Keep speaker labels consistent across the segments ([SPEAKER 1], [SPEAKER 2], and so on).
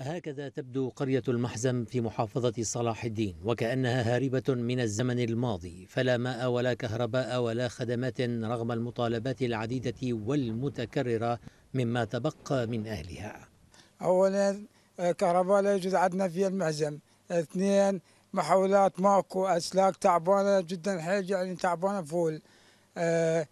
[SPEAKER 1] هكذا تبدو قرية المحزم في محافظة صلاح الدين وكأنها هاربة من الزمن الماضي فلا ماء ولا كهرباء ولا خدمات رغم المطالبات العديدة والمتكررة مما تبقى من أهلها
[SPEAKER 2] أولا كهرباء لا يوجد عندنا في المحزم اثنين محاولات ماكو أسلاك تعبانة جدا حيل يعني تعبانة فول اه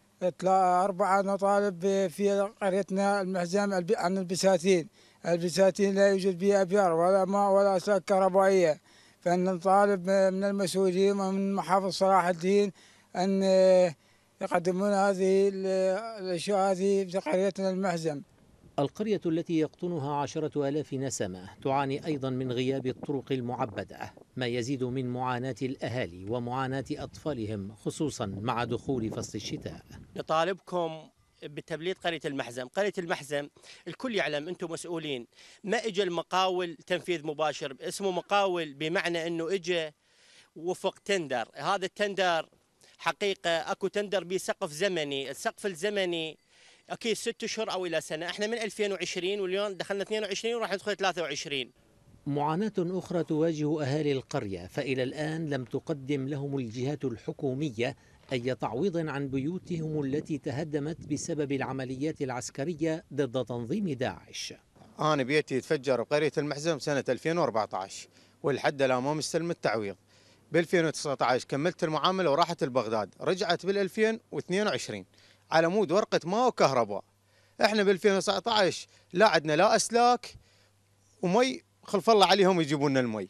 [SPEAKER 2] أربعة نطالب في قريتنا المحزم عن البساتين البساتين لا يوجد فيها أبيار ولا ماء ولا أسلاك كهربائية فأن نطالب من المسؤولين ومن محافظ صلاح الدين أن آه، يقدمون هذه الأشياء هذه بقريتنا المهزم
[SPEAKER 1] القرية التي يقطنها عشرة ألاف نسمة تعاني أيضا من غياب الطرق المعبدة ما يزيد من معاناة الأهالي ومعاناة أطفالهم خصوصا مع دخول فصل الشتاء
[SPEAKER 3] نطالبكم بتبليد قريه المحزم، قريه المحزم الكل يعلم انتم مسؤولين، ما اجى المقاول تنفيذ مباشر، اسمه مقاول بمعنى انه اجى وفق تندر، هذا التندر حقيقه اكو تندر بسقف زمني، السقف الزمني اكيد ست اشهر او الى سنه، احنا من 2020 واليوم دخلنا 22 وراح ندخل 23.
[SPEAKER 1] معاناة أخرى تواجه أهالي القرية فإلى الآن لم تقدم لهم الجهات الحكومية أي تعويض عن بيوتهم التي تهدمت بسبب العمليات العسكرية ضد تنظيم داعش أنا بيتي تفجر بقرية المحزم سنة 2014 ولحد الآن ما مستلم التعويض ب 2019 كملت المعامله وراحت لبغداد رجعت بال 2022 على مود ورقه ماء وكهرباء احنا ب 2019 لا عندنا لا اسلاك ومي خلف الله عليهم يجيبون لنا المي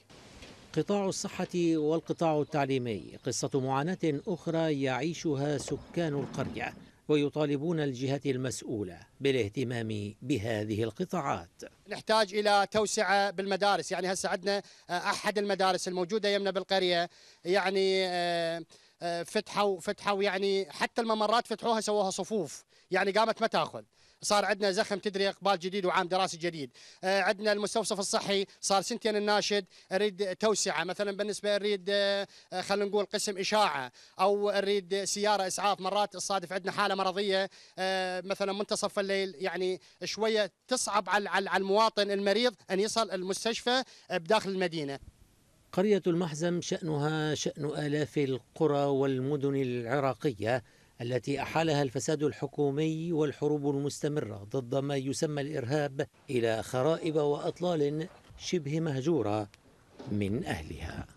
[SPEAKER 1] قطاع الصحة والقطاع التعليمي قصة معاناة أخرى يعيشها سكان القرية ويطالبون الجهات المسؤولة بالاهتمام بهذه القطاعات
[SPEAKER 4] نحتاج إلى توسعة بالمدارس يعني هسه عندنا أحد المدارس الموجودة يمنا بالقرية يعني آه، فتحوا فتحوا يعني حتى الممرات فتحوها سووها صفوف يعني قامت ما تاخذ صار عندنا زخم تدري اقبال جديد وعام دراسي جديد آه، عندنا المستوصف الصحي صار سنتين الناشد اريد توسعه مثلا بالنسبه اريد آه، خلينا نقول قسم اشاعه او اريد سياره اسعاف مرات الصادف عندنا حاله مرضيه آه، مثلا منتصف الليل يعني شويه تصعب على المواطن المريض ان يصل المستشفى بداخل المدينه
[SPEAKER 1] قرية المحزم شأنها شأن آلاف القرى والمدن العراقية التي أحالها الفساد الحكومي والحروب المستمرة ضد ما يسمى الإرهاب إلى خرائب وأطلال
[SPEAKER 2] شبه مهجورة من أهلها